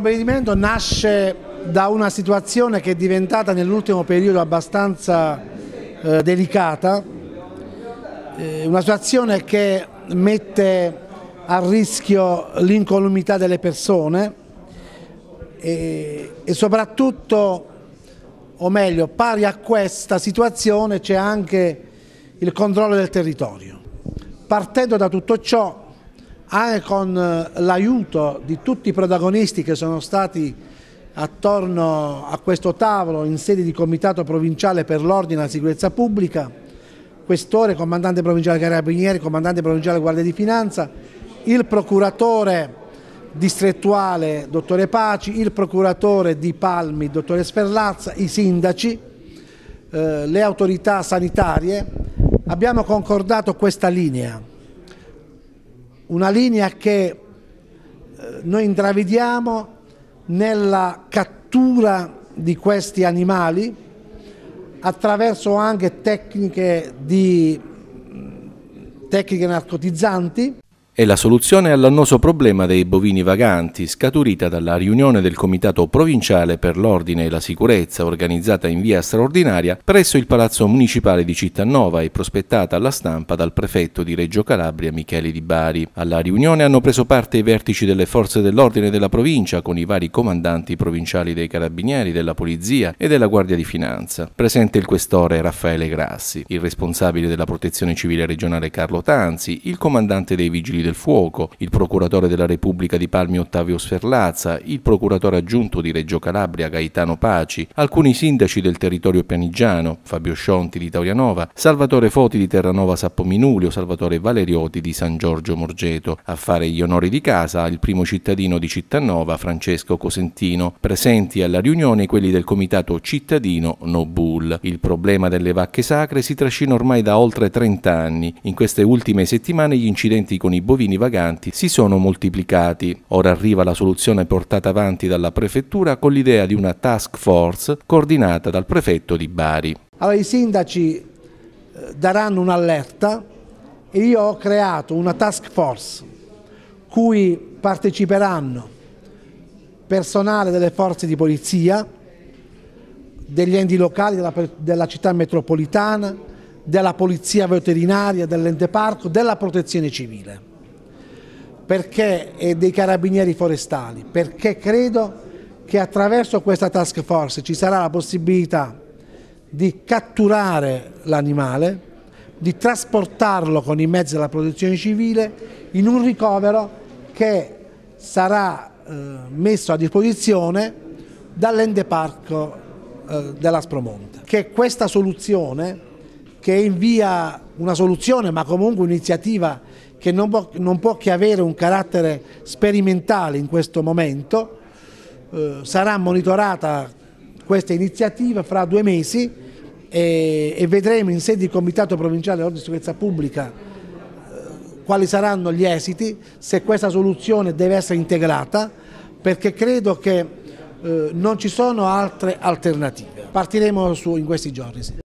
provvedimento nasce da una situazione che è diventata nell'ultimo periodo abbastanza eh, delicata, eh, una situazione che mette a rischio l'incolumità delle persone e, e soprattutto, o meglio, pari a questa situazione c'è anche il controllo del territorio. Partendo da tutto ciò anche con eh, l'aiuto di tutti i protagonisti che sono stati attorno a questo tavolo in sede di Comitato Provinciale per l'Ordine e la Sicurezza Pubblica, Questore, Comandante Provinciale Carabinieri, Comandante Provinciale Guardia di Finanza, il Procuratore distrettuale Dottore Paci, il Procuratore di Palmi Dottore Sperlazza, i Sindaci, eh, le autorità sanitarie, abbiamo concordato questa linea una linea che eh, noi intravediamo nella cattura di questi animali attraverso anche tecniche, di, tecniche narcotizzanti è la soluzione all'annoso problema dei bovini vaganti, scaturita dalla riunione del Comitato Provinciale per l'Ordine e la Sicurezza, organizzata in via straordinaria presso il Palazzo Municipale di Cittanova e prospettata alla stampa dal prefetto di Reggio Calabria Michele Di Bari. Alla riunione hanno preso parte i vertici delle forze dell'ordine della provincia con i vari comandanti provinciali dei carabinieri, della polizia e della Guardia di Finanza. Presente il questore Raffaele Grassi, il responsabile della protezione civile regionale Carlo Tanzi, il comandante dei vigili vigili del fuoco, il procuratore della Repubblica di Palmi Ottavio Sferlazza, il procuratore aggiunto di Reggio Calabria Gaetano Paci, alcuni sindaci del territorio pianigiano, Fabio Scionti di Taurianova, Salvatore Foti di Terranova Sappominulio, Salvatore Valerioti di San Giorgio Morgeto. A fare gli onori di casa il primo cittadino di Cittanova, Francesco Cosentino, presenti alla riunione quelli del comitato cittadino No Bull. Il problema delle vacche sacre si trascina ormai da oltre 30 anni. In queste ultime settimane gli incidenti con i bovini vaganti si sono moltiplicati. Ora arriva la soluzione portata avanti dalla prefettura con l'idea di una task force coordinata dal prefetto di Bari. Allora i sindaci eh, daranno un'allerta e io ho creato una task force cui parteciperanno personale delle forze di polizia, degli enti locali della, della città metropolitana, della polizia veterinaria, dell'ente parco, della protezione civile perché e eh, dei carabinieri forestali, perché credo che attraverso questa task force ci sarà la possibilità di catturare l'animale, di trasportarlo con i mezzi della protezione civile in un ricovero che sarà eh, messo a disposizione dall'endeparco eh, della Spromonte. Che questa soluzione, che è in via una soluzione ma comunque un'iniziativa che non può, non può che avere un carattere sperimentale in questo momento, eh, sarà monitorata questa iniziativa fra due mesi e, e vedremo in sede di Comitato Provinciale di Sicurezza Pubblica eh, quali saranno gli esiti, se questa soluzione deve essere integrata, perché credo che eh, non ci sono altre alternative. Partiremo su, in questi giorni. Sì.